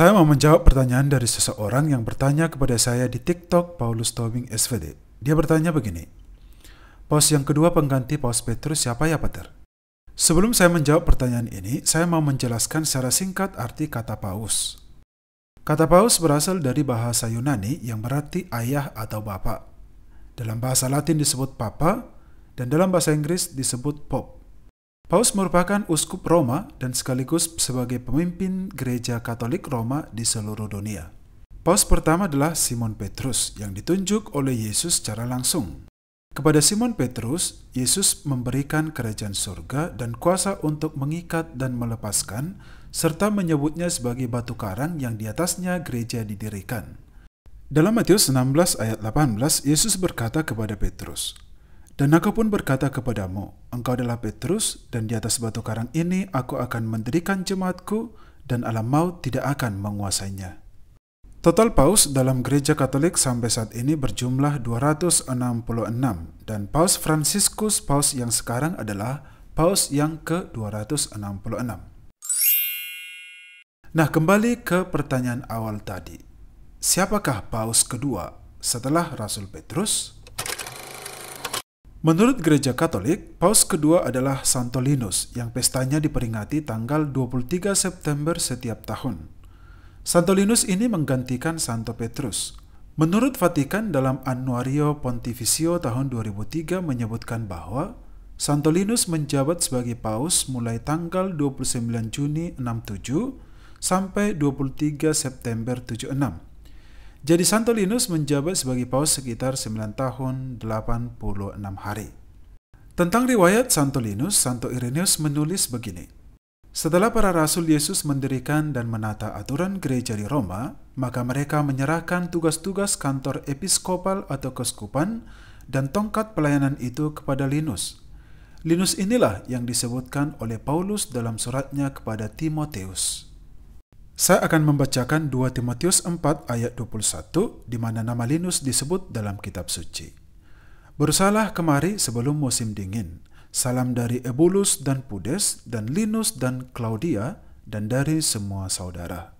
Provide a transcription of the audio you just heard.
Saya mau menjawab pertanyaan dari seseorang yang bertanya kepada saya di TikTok Paulus Tobing SVD. Dia bertanya begini, Paus yang kedua pengganti Paus Petrus siapa ya Peter? Sebelum saya menjawab pertanyaan ini, saya mau menjelaskan secara singkat arti kata paus. Kata paus berasal dari bahasa Yunani yang berarti ayah atau bapak. Dalam bahasa Latin disebut papa, dan dalam bahasa Inggris disebut Pope. Paus merupakan uskup Roma dan sekaligus sebagai pemimpin gereja Katolik Roma di seluruh dunia. Paus pertama adalah Simon Petrus yang ditunjuk oleh Yesus secara langsung. Kepada Simon Petrus, Yesus memberikan kerajaan surga dan kuasa untuk mengikat dan melepaskan, serta menyebutnya sebagai batu karang yang di atasnya gereja didirikan. Dalam Matius 16 ayat 18, Yesus berkata kepada Petrus, dan aku pun berkata kepadamu, engkau adalah Petrus, dan di atas batu karang ini aku akan mendirikan jemaatku, dan alam maut tidak akan menguasainya. Total paus dalam gereja katolik sampai saat ini berjumlah 266, dan paus Franciscus paus yang sekarang adalah paus yang ke-266. Nah, kembali ke pertanyaan awal tadi. Siapakah paus kedua setelah Rasul Petrus? Menurut gereja Katolik, Paus kedua adalah Santo Linus yang pestanya diperingati tanggal 23 September setiap tahun. Santo Linus ini menggantikan Santo Petrus. Menurut Vatikan dalam Annuario Pontificio tahun 2003 menyebutkan bahwa Santo Linus menjabat sebagai paus mulai tanggal 29 Juni 67 sampai 23 September 76 jadi Santo Linus menjabat sebagai paus sekitar 9 tahun 86 hari. Tentang riwayat Santo Linus, Santo Irenaeus menulis begini. Setelah para rasul Yesus mendirikan dan menata aturan gereja di Roma, maka mereka menyerahkan tugas-tugas kantor episkopal atau keskupan dan tongkat pelayanan itu kepada Linus. Linus inilah yang disebutkan oleh Paulus dalam suratnya kepada Timoteus. Saya akan membacakan 2 Timotius 4 ayat 21 di mana nama Linus disebut dalam kitab suci. Bersalah kemari sebelum musim dingin. Salam dari Ebulus dan Pudes dan Linus dan Claudia dan dari semua saudara.